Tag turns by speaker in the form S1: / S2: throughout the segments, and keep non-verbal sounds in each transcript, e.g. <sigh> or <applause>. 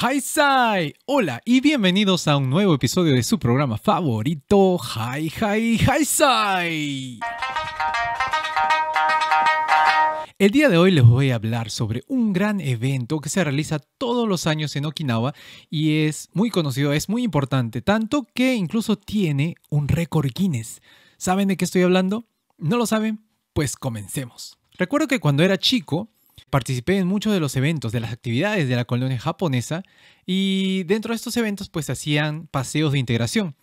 S1: Hi Hola y bienvenidos a un nuevo episodio de su programa favorito, Hi Hi Hi El día de hoy les voy a hablar sobre un gran evento que se realiza todos los años en Okinawa y es muy conocido, es muy importante, tanto que incluso tiene un récord Guinness. ¿Saben de qué estoy hablando? ¿No lo saben? Pues comencemos. Recuerdo que cuando era chico Participé en muchos de los eventos, de las actividades de la colonia japonesa y dentro de estos eventos pues hacían paseos de integración.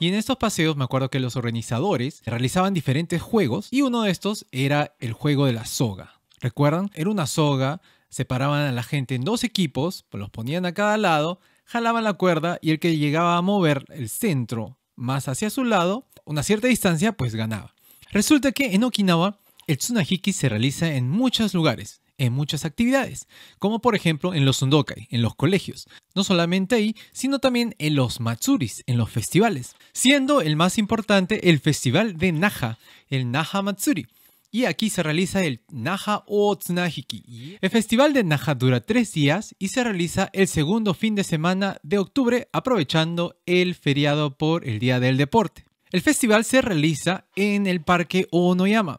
S1: Y en estos paseos me acuerdo que los organizadores realizaban diferentes juegos y uno de estos era el juego de la soga. ¿Recuerdan? Era una soga, separaban a la gente en dos equipos, pues, los ponían a cada lado, jalaban la cuerda y el que llegaba a mover el centro más hacia su lado, una cierta distancia, pues ganaba. Resulta que en Okinawa el tsunahiki se realiza en muchos lugares, en muchas actividades, como por ejemplo en los sundokai, en los colegios, no solamente ahí, sino también en los matsuris, en los festivales, siendo el más importante el festival de Naha, el Naha Matsuri. Y aquí se realiza el Naha Otsunahiki. El festival de Naha dura tres días y se realiza el segundo fin de semana de octubre, aprovechando el feriado por el Día del Deporte. El festival se realiza en el Parque Onoyama,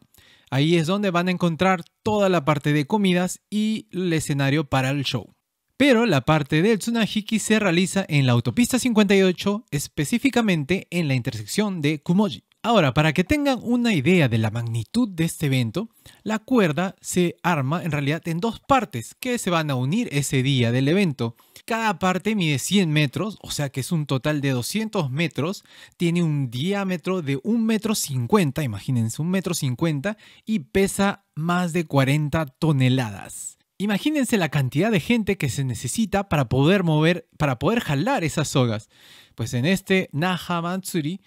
S1: Ahí es donde van a encontrar toda la parte de comidas y el escenario para el show. Pero la parte del Tsunahiki se realiza en la autopista 58, específicamente en la intersección de Kumoji. Ahora, para que tengan una idea de la magnitud de este evento, la cuerda se arma en realidad en dos partes que se van a unir ese día del evento. Cada parte mide 100 metros, o sea que es un total de 200 metros, tiene un diámetro de 150 metro imagínense, 1,50, metro y pesa más de 40 toneladas. Imagínense la cantidad de gente que se necesita para poder mover, para poder jalar esas sogas. Pues en este Naha Matsuri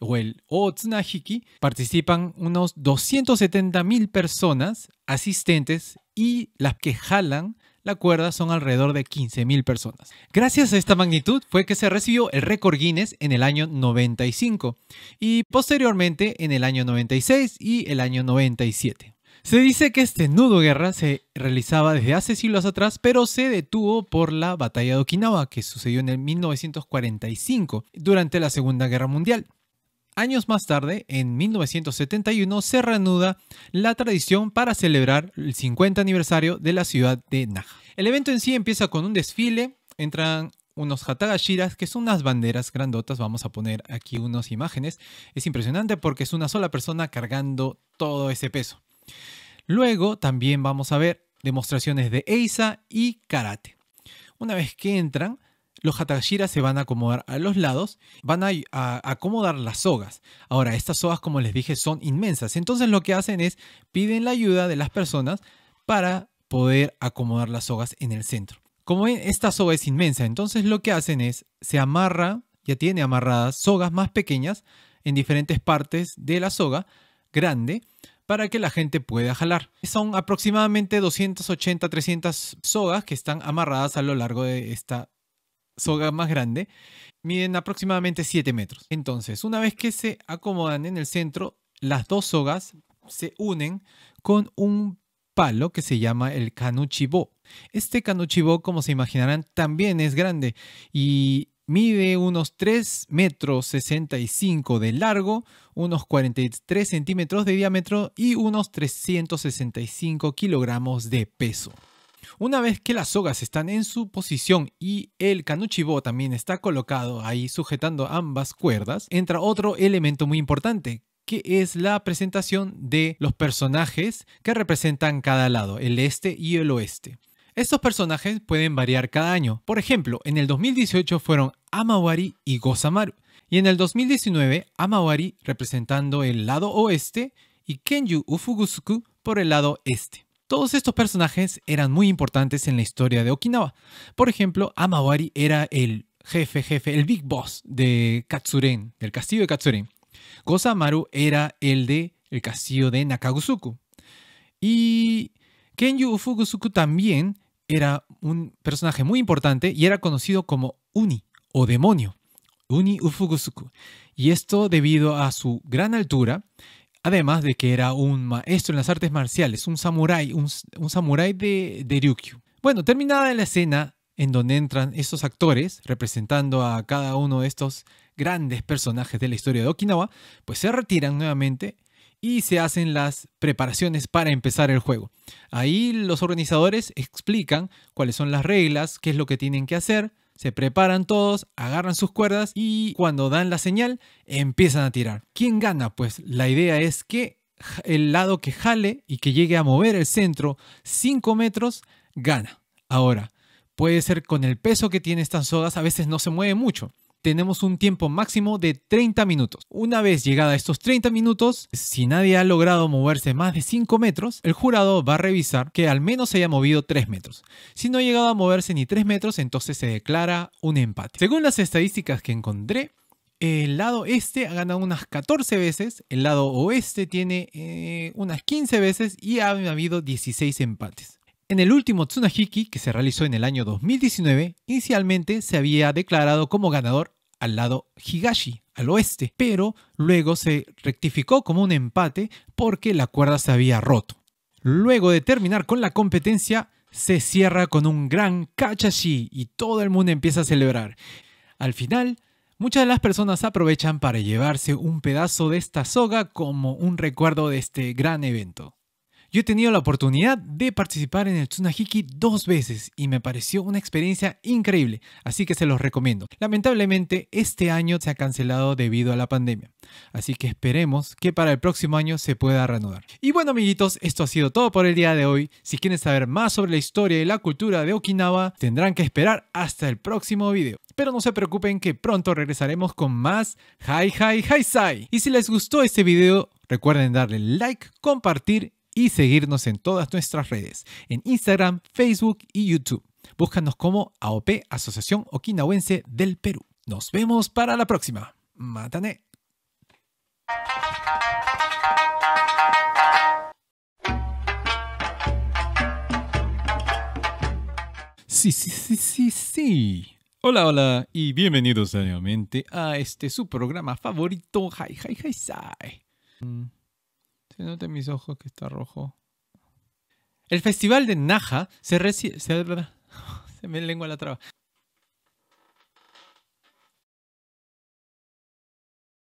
S1: o el Otsunahiki, participan unos 270.000 personas asistentes y las que jalan la cuerda son alrededor de 15.000 personas. Gracias a esta magnitud fue que se recibió el récord Guinness en el año 95 y posteriormente en el año 96 y el año 97. Se dice que este nudo guerra se realizaba desde hace siglos atrás, pero se detuvo por la batalla de Okinawa, que sucedió en el 1945, durante la Segunda Guerra Mundial. Años más tarde, en 1971, se reanuda la tradición para celebrar el 50 aniversario de la ciudad de Naha. El evento en sí empieza con un desfile, entran unos hatagashiras, que son unas banderas grandotas, vamos a poner aquí unas imágenes. Es impresionante porque es una sola persona cargando todo ese peso. Luego también vamos a ver demostraciones de eisa y karate. Una vez que entran, los hatashiras se van a acomodar a los lados, van a, acomodar las sogas. Ahora, estas sogas, como les dije, son inmensas. Entonces lo que hacen es piden la ayuda de las personas para poder acomodar las sogas en el centro. Como ven, esta soga es inmensa, entonces lo que hacen es se amarra, ya tiene amarradas sogas más pequeñas en diferentes partes de la soga grande para que la gente pueda jalar. Son aproximadamente 280-300 sogas que están amarradas a lo largo de esta soga más grande, miden aproximadamente 7 metros. Entonces, una vez que se acomodan en el centro, las dos sogas se unen con un palo que se llama el canuchibo. Este canuchibó, como se imaginarán, también es grande y mide unos 3 metros 65 de largo, unos 43 centímetros de diámetro y unos 365 kilogramos de peso. Una vez que las sogas están en su posición y el Kanuchibo también está colocado ahí sujetando ambas cuerdas, entra otro elemento muy importante que es la presentación de los personajes que representan cada lado, el este y el oeste. Estos personajes pueden variar cada año. Por ejemplo, en el 2018 fueron Amawari y Gosamaru, Y en el 2019, Amawari representando el lado oeste y Kenju Ufugusuku por el lado este. Todos estos personajes eran muy importantes en la historia de Okinawa. Por ejemplo, Amawari era el jefe, jefe, el big boss de Katsuren, del castillo de Katsuren. Gosamaru era el de el castillo de Nakagusuku. Y Kenju Ufugusuku también era un personaje muy importante y era conocido como Uni o demonio, Uni Ufugusuku. Y esto debido a su gran altura Además de que era un maestro en las artes marciales, un samurái, un, samurái de, de Ryukyu. Bueno, terminada la escena en donde entran estos actores representando a cada uno de estos grandes personajes de la historia de Okinawa, pues se retiran nuevamente y se hacen las preparaciones para empezar el juego. Ahí los organizadores explican cuáles son las reglas, qué es lo que tienen que hacer, se preparan todos, agarran sus cuerdas y cuando dan la señal empiezan a tirar. ¿Quién gana? Pues la idea es que el lado que jale y que llegue a mover el centro 5 metros gana. Ahora, puede ser con el peso que tiene estas sodas, a veces no se mueve mucho tenemos un tiempo máximo de 30 minutos. Una vez llegada a estos 30 minutos, si nadie ha logrado moverse más de 5 metros, el jurado va a revisar que al menos se haya movido 3 metros. Si no ha llegado a moverse ni 3 metros, entonces se declara un empate. Según las estadísticas que encontré, el lado este ha ganado unas 14 veces, el lado oeste tiene eh, unas 15 veces y ha habido 16 empates. En el último Tsunahiki, que se realizó en el año 2019, inicialmente se había declarado como ganador al lado Higashi, al oeste, pero luego se rectificó como un empate porque la cuerda se había roto. Luego de terminar con la competencia, se cierra con un gran kachashi y todo el mundo empieza a celebrar. Al final, muchas de las personas aprovechan para llevarse un pedazo de esta soga como un recuerdo de este gran evento. Yo he tenido la oportunidad de participar en el Tsunahiki dos veces y me pareció una experiencia increíble, así que se los recomiendo. Lamentablemente este año se ha cancelado debido a la pandemia, así que esperemos que para el próximo año se pueda reanudar. Y bueno amiguitos, esto ha sido todo por el día de hoy. Si quieren saber más sobre la historia y la cultura de Okinawa, tendrán que esperar hasta el próximo video pero no se preocupen que pronto regresaremos con más Hi Hi Hi Sai. Y si les gustó este video, recuerden darle like, compartir y y seguirnos en todas nuestras redes, en Instagram, Facebook y YouTube. Búscanos como AOP Asociación Okinawense del Perú. Nos vemos para la próxima. Matane. Sí, sí, sí, sí, sí. Hola, hola y bienvenidos nuevamente a este su programa favorito, Hi Hi Hi Sai. Se nota en mis ojos que está rojo. El festival de Naja se, se, <laughs> se me lengua la traba.